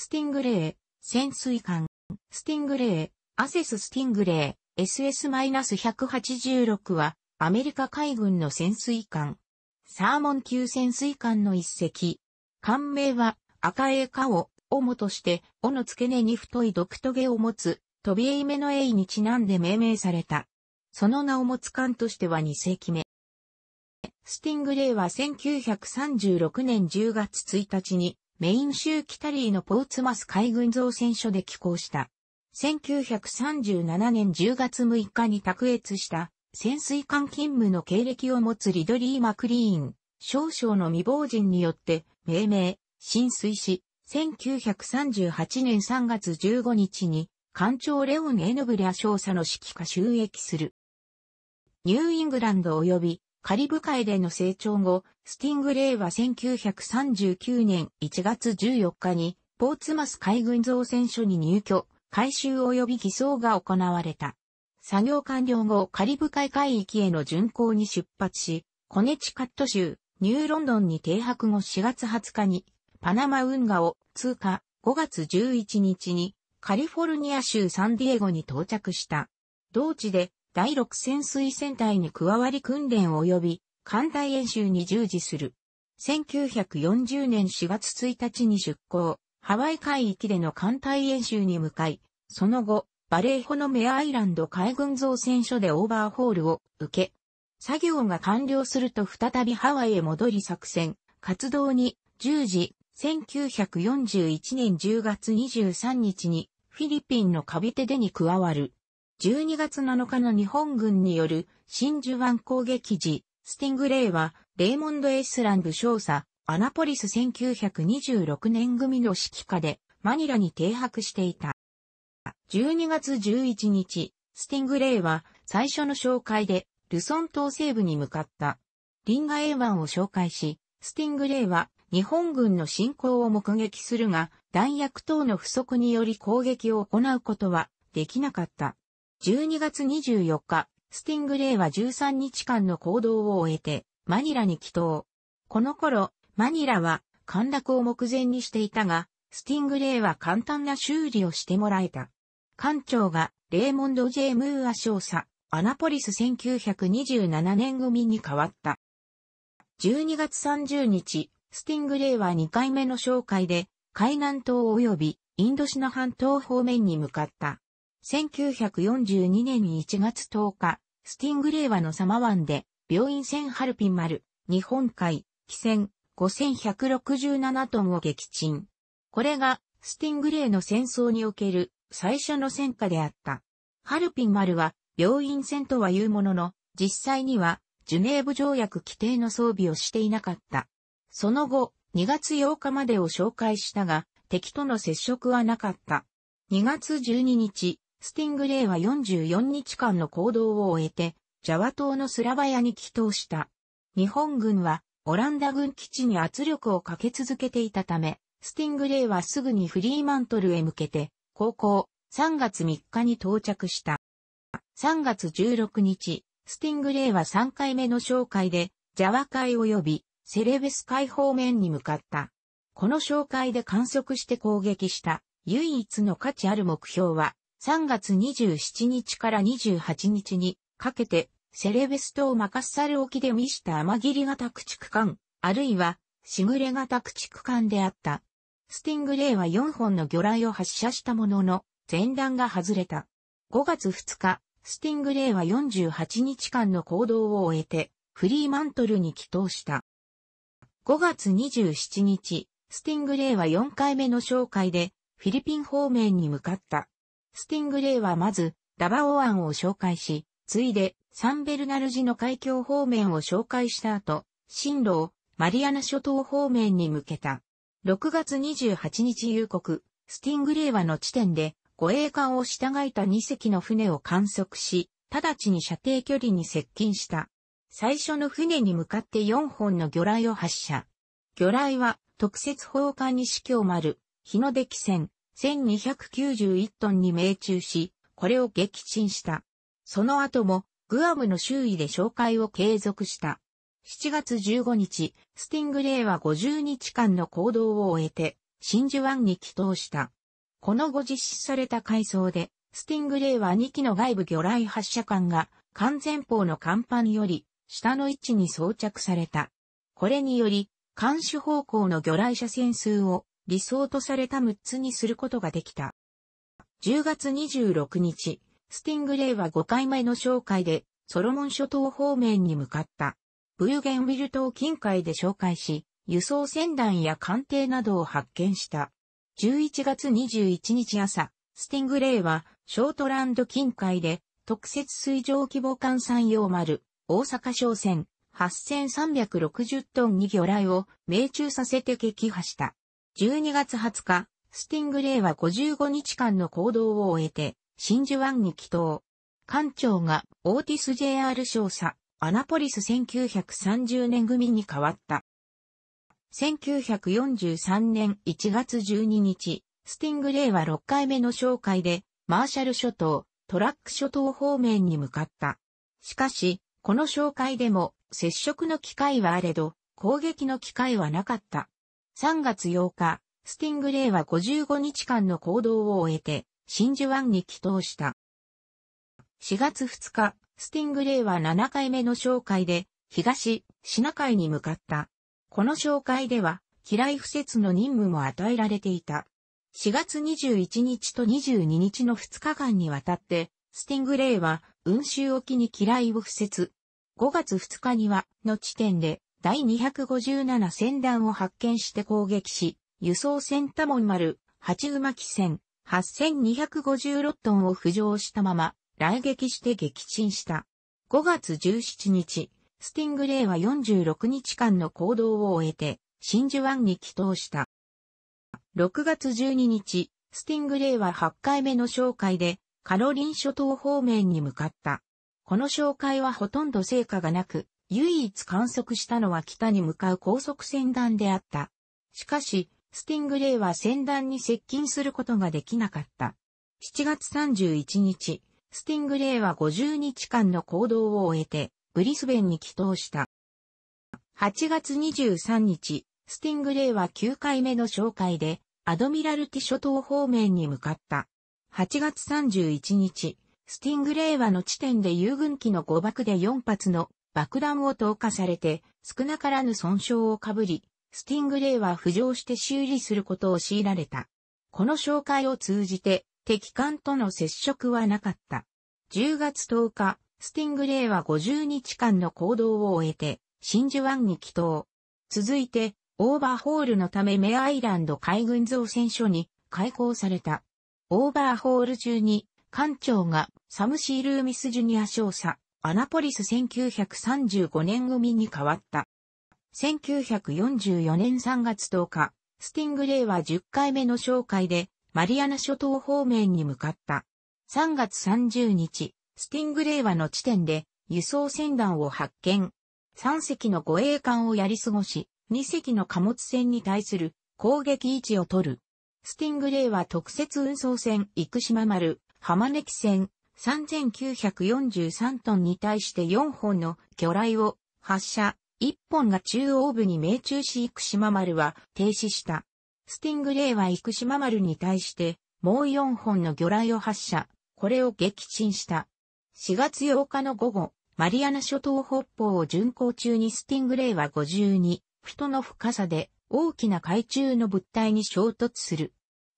スティングレー、潜水艦、スティングレー、アセススティングレー、SS-186 は、アメリカ海軍の潜水艦。サーモン級潜水艦の一隻。艦名は、赤栄化を、おもとして、尾の付け根に太い毒棘を持つ、飛びエイメのエイにちなんで命名された。その名を持つ艦としては2世紀目。スティングレーは1936年10月1日にメイン州キタリーのポーツマス海軍造船所で寄港した。1937年10月6日に卓越した潜水艦勤務の経歴を持つリドリー・マクリーン、少々の未亡人によって命名、浸水し、1938年3月15日に艦長レオン・エヌブリア少佐の指揮下収益する。ニューイングランド及びカリブ海での成長後、スティングレイは1939年1月14日に、ポーツマス海軍造船所に入居、回収及び偽装が行われた。作業完了後、カリブ海海域への巡航に出発し、コネチカット州、ニューロンドンに停泊後4月20日に、パナマ運河を通過、5月11日に、カリフォルニア州サンディエゴに到着した。同地で第六潜水戦隊に加わり訓練及び艦隊演習に従事する。1940年4月1日に出港、ハワイ海域での艦隊演習に向かい、その後、バレーホのメアイランド海軍造船所でオーバーホールを受け、作業が完了すると再びハワイへ戻り作戦、活動に従事、1941年10月23日にフィリピンのカビテデに加わる。12月7日の日本軍による真珠湾攻撃時、スティングレイは、レイモンド・エスラン武将佐、アナポリス1926年組の指揮下で、マニラに停泊していた。12月11日、スティングレイは、最初の紹介で、ルソン島西部に向かった。リンガエ湾を紹介し、スティングレイは、日本軍の侵攻を目撃するが、弾薬等の不足により攻撃を行うことはできなかった。12月24日、スティングレイは13日間の行動を終えて、マニラに帰島。この頃、マニラは陥落を目前にしていたが、スティングレイは簡単な修理をしてもらえた。艦長がレーモンド・ジェームーア少佐、アナポリス1927年組に変わった。12月30日、スティングレイは2回目の紹介で、海南島及びインドシナ半島方面に向かった。1942年1月10日、スティングレイはのサマワンで、病院船ハルピン丸、日本海、汽船、5167トンを撃沈。これが、スティングレイの戦争における最初の戦果であった。ハルピン丸は、病院船とは言うものの、実際には、ジュネーブ条約規定の装備をしていなかった。その後、2月8日までを紹介したが、敵との接触はなかった。2月12日、スティングレイは44日間の行動を終えて、ジャワ島のスラバヤに帰投した。日本軍は、オランダ軍基地に圧力をかけ続けていたため、スティングレイはすぐにフリーマントルへ向けて、高校3月3日に到着した。3月16日、スティングレイは3回目の紹介で、ジャワ海及びセレベス海方面に向かった。この紹介で観測して攻撃した唯一の価値ある目標は3月27日から28日にかけて、セレベス島マカッサル沖で見した天霧型駆逐艦、あるいは、しぐれ型駆逐艦であった。スティングレイは4本の魚雷を発射したものの、前段が外れた。5月2日、スティングレイは48日間の行動を終えて、フリーマントルに帰投した。5月27日、スティングレイは4回目の紹介で、フィリピン方面に向かった。スティングレイはまず、ダバオ湾を紹介し、次いで、サンベルナルジの海峡方面を紹介した後、進路をマリアナ諸島方面に向けた。6月28日夕刻、スティングレイはの地点で、護衛艦を従えた2隻の船を観測し、直ちに射程距離に接近した。最初の船に向かって4本の魚雷を発射。魚雷は特設砲艦に揮を丸、日の出来船、1291トンに命中し、これを撃沈した。その後も、グアムの周囲で紹介を継続した。7月15日、スティングレイは50日間の行動を終えて、真珠湾に帰投した。この後実施された改装で、スティングレイは2機の外部魚雷発射管が、完全砲の甲板より、下の位置に装着された。これにより、監視方向の魚雷射線数を理想とされた6つにすることができた。10月26日、スティングレイは5回目の紹介で、ソロモン諸島方面に向かった。ブーゲンウィル島近海で紹介し、輸送船団や艦艇などを発見した。11月21日朝、スティングレイは、ショートランド近海で、特設水上規模艦山用丸、大阪商船、8360トンに魚雷を命中させて撃破した。12月20日、スティングレイは55日間の行動を終えて、真珠湾に帰投。艦長がオーティス JR 少佐、アナポリス1930年組に変わった。1943年1月12日、スティングレイは6回目の紹介で、マーシャル諸島、トラック諸島方面に向かった。しかし、この紹介でも接触の機会はあれど、攻撃の機会はなかった。3月8日、スティングレイは55日間の行動を終えて、真珠湾に帰投した。4月2日、スティングレイは7回目の紹介で、東、シナ海に向かった。この紹介では、機雷不説の任務も与えられていた。4月21日と22日の2日間にわたって、スティングレイは、雲州沖に機雷を不説。5月2日には、の地点で、第257戦団を発見して攻撃し、輸送船多門丸、八馬機船、8256トンを浮上したまま、来撃して撃沈した。5月17日、スティングレイは46日間の行動を終えて、真珠湾に帰投した。6月12日、スティングレイは8回目の紹介で、カロリン諸島方面に向かった。この紹介はほとんど成果がなく、唯一観測したのは北に向かう高速船団であった。しかし、スティングレイは船団に接近することができなかった。7月31日、スティングレイは50日間の行動を終えて、ブリスベンに帰投した。8月23日、スティングレイは9回目の紹介で、アドミラルティ諸島方面に向かった。8月31日、スティングレイはの地点で遊軍機の誤爆で4発の爆弾を投下されて少なからぬ損傷をかぶり、スティングレイは浮上して修理することを強いられた。この紹介を通じて敵艦との接触はなかった。10月10日、スティングレイは50日間の行動を終えて、真珠湾に帰島。続いて、オーバーホールのためメアイランド海軍造船所に開港された。オーバーホール中に、艦長がサムシールーミスジュニア少佐、アナポリス1935年組に変わった。1944年3月10日、スティングレイは10回目の紹介で、マリアナ諸島方面に向かった。3月30日、スティングレイはの地点で、輸送船団を発見。3隻の護衛艦をやり過ごし、2隻の貨物船に対する攻撃位置を取る。スティングレイは特設運送船、生島丸、浜根木船、3943トンに対して4本の魚雷を発射、1本が中央部に命中し生島丸は停止した。スティングレイは生島丸に対してもう4本の魚雷を発射、これを撃沈した。4月8日の午後、マリアナ諸島北方を巡航中にスティングレイは52、人の深さで大きな海中の物体に衝突する。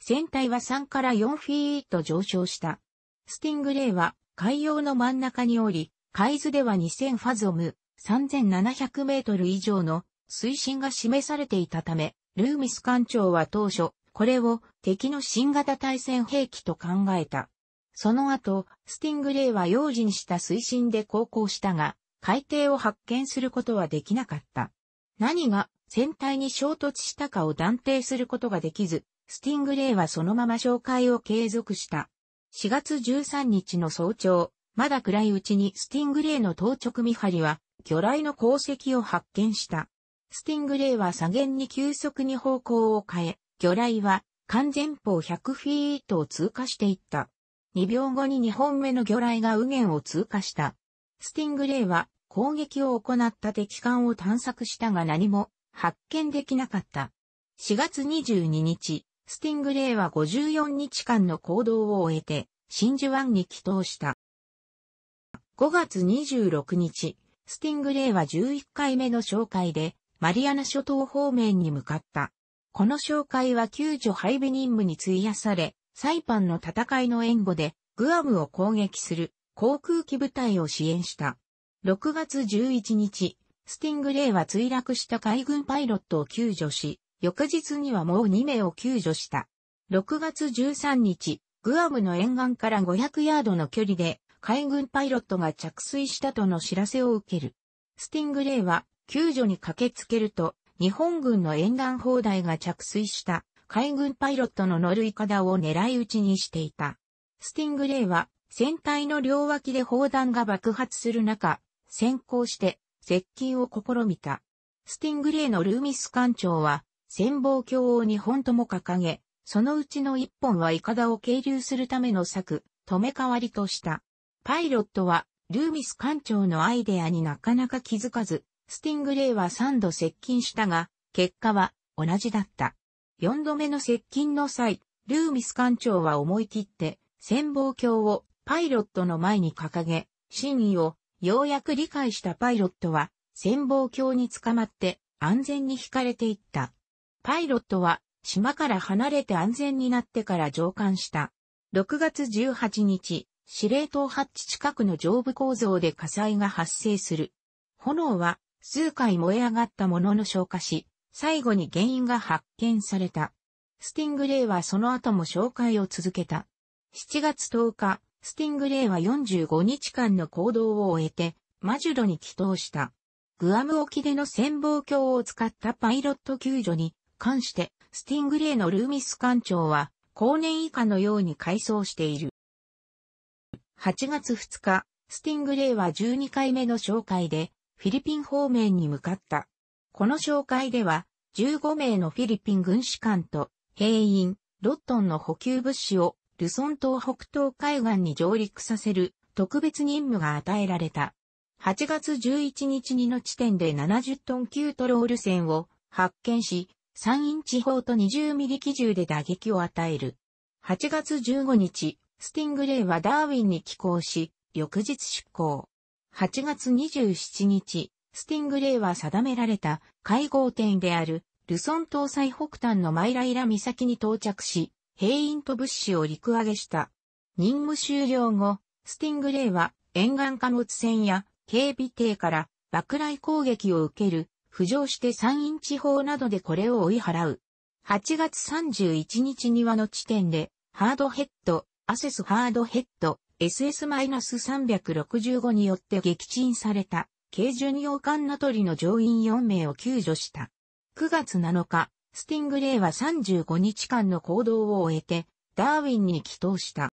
船体は3から4フィート上昇した。スティングレイは海洋の真ん中におり、海図では2000ファゾム、3700メートル以上の水深が示されていたため、ルーミス艦長は当初、これを敵の新型対戦兵器と考えた。その後、スティングレイは用心した水深で航行したが、海底を発見することはできなかった。何が船体に衝突したかを断定することができず、スティングレイはそのまま紹介を継続した。4月13日の早朝、まだ暗いうちにスティングレイの当直見張りは、魚雷の鉱石を発見した。スティングレイは左舷に急速に方向を変え、魚雷は完全方100フィートを通過していった。2秒後に2本目の魚雷が右舷を通過した。スティングレイは攻撃を行った敵艦を探索したが何も発見できなかった。4月22日、スティングレイは54日間の行動を終えて、真珠湾に帰投した。5月26日、スティングレイは11回目の紹介で、マリアナ諸島方面に向かった。この紹介は救助配備任務に費やされ、サイパンの戦いの援護で、グアムを攻撃する航空機部隊を支援した。6月11日、スティングレイは墜落した海軍パイロットを救助し、翌日にはもう2名を救助した。6月13日、グアムの沿岸から500ヤードの距離で海軍パイロットが着水したとの知らせを受ける。スティングレイは救助に駆けつけると日本軍の沿岸砲台が着水した海軍パイロットの乗るイカダを狙い撃ちにしていた。スティングレイは船体の両脇で砲弾が爆発する中、先行して接近を試みた。スティングレイのルーミス艦長は潜望鏡を2本とも掲げ、そのうちの1本はイカダを係留するための策、止め代わりとした。パイロットは、ルーミス艦長のアイデアになかなか気づかず、スティングレイは3度接近したが、結果は同じだった。4度目の接近の際、ルーミス艦長は思い切って、潜望鏡をパイロットの前に掲げ、真意をようやく理解したパイロットは、潜望鏡に捕まって安全に引かれていった。パイロットは島から離れて安全になってから上艦した。6月18日、司令塔ハッチ近くの上部構造で火災が発生する。炎は数回燃え上がったものの消火し、最後に原因が発見された。スティングレイはその後も紹介を続けた。7月10日、スティングレイは45日間の行動を終えて、マジュロに帰投した。グアム沖での潜望鏡を使ったパイロット救助に関して、スティングレイのルーミス艦長は、後年以下のように回想している。8月2日、スティングレイは12回目の紹介で、フィリピン方面に向かった。この紹介では、15名のフィリピン軍士官と、兵員、ロットンの補給物資を、ルソン島北東海岸に上陸させる、特別任務が与えられた。8月11日にの地点で70トン級トロール船を発見し、山陰地方と20ミリ機銃で打撃を与える。8月15日、スティングレイはダーウィンに寄港し、翌日出港。8月27日、スティングレイは定められた会合点であるルソン島最北端のマイライラ岬に到着し、兵員と物資を陸揚げした。任務終了後、スティングレイは沿岸貨物船や警備艇から爆雷攻撃を受ける浮上して山陰地方などでこれを追い払う。8月31日にはの地点で、ハードヘッド、アセスハードヘッド、SS-365 によって撃沈された、軽巡洋艦ナトリの乗員4名を救助した。9月7日、スティングレイは35日間の行動を終えて、ダーウィンに帰投した。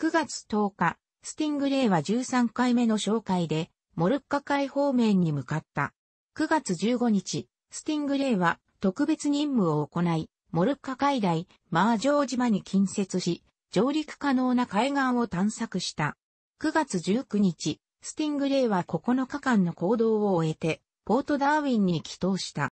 9月10日、スティングレイは13回目の紹介で、モルッカ海方面に向かった。9月15日、スティングレイは特別任務を行い、モルッカ海大、マージョー島に近接し、上陸可能な海岸を探索した。9月19日、スティングレイは9日間の行動を終えて、ポートダーウィンに帰投した。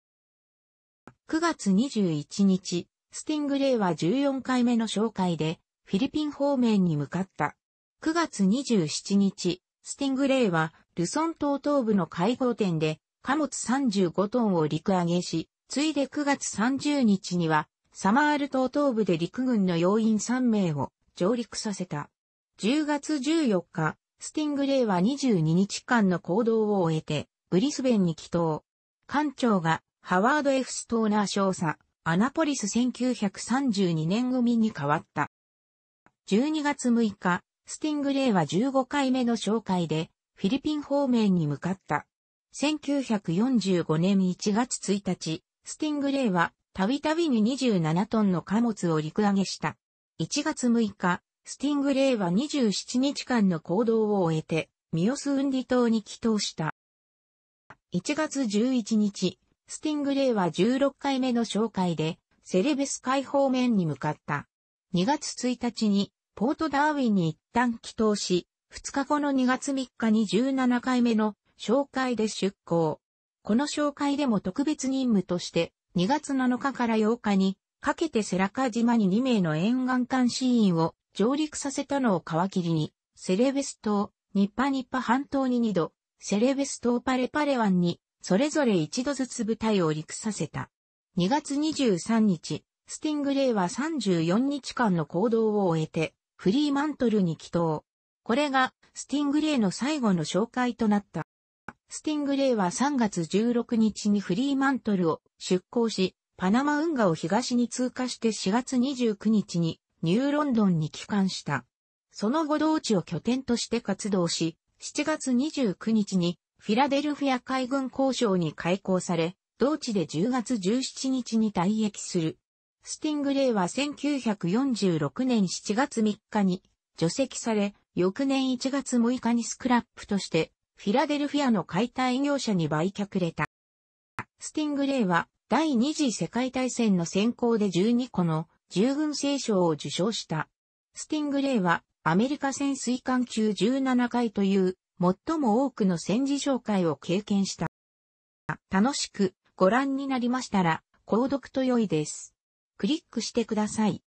9月21日、スティングレイは14回目の紹介で、フィリピン方面に向かった。9月27日、スティングレイは、ルソン島東部の会合店で、貨物35トンを陸揚げし、ついで9月30日には、サマール島東部で陸軍の要員3名を上陸させた。10月14日、スティングレイは22日間の行動を終えて、ブリスベンに帰島。艦長がハワード・ F・ ストーナー少佐、アナポリス1932年組に変わった。12月6日、スティングレイは15回目の紹介で、フィリピン方面に向かった。1945年1月1日、スティングレイは、たびたびに27トンの貨物を陸揚げした。1月6日、スティングレイは27日間の行動を終えて、ミオスウンディ島に帰島した。1月11日、スティングレイは16回目の紹介で、セレベス海方面に向かった。2月1日に、ポートダーウィンに一旦帰島し、2日後の2月3日に17回目の紹介で出港。この紹介でも特別任務として、2月7日から8日に、かけてセラカ島に2名の沿岸監視員を上陸させたのを皮切りに、セレベス島、ニッパニッパ半島に2度、セレベス島パレパレ湾に、それぞれ1度ずつ部隊を陸させた。2月23日、スティングレイは34日間の行動を終えて、フリーマントルに帰島。これが、スティングレイの最後の紹介となった。スティングレイは3月16日にフリーマントルを出港し、パナマ運河を東に通過して4月29日にニューロンドンに帰還した。その後同地を拠点として活動し、7月29日にフィラデルフィア海軍交渉に開港され、同地で10月17日に退役する。スティングレイは1946年7月3日に除籍され、翌年1月6日にスクラップとしてフィラデルフィアの解体業者に売却れた。スティングレイは第二次世界大戦の先行で12個の従軍聖賞を受賞した。スティングレイはアメリカ潜水艦級17回という最も多くの戦時紹介を経験した。楽しくご覧になりましたら購読と良いです。クリックしてください。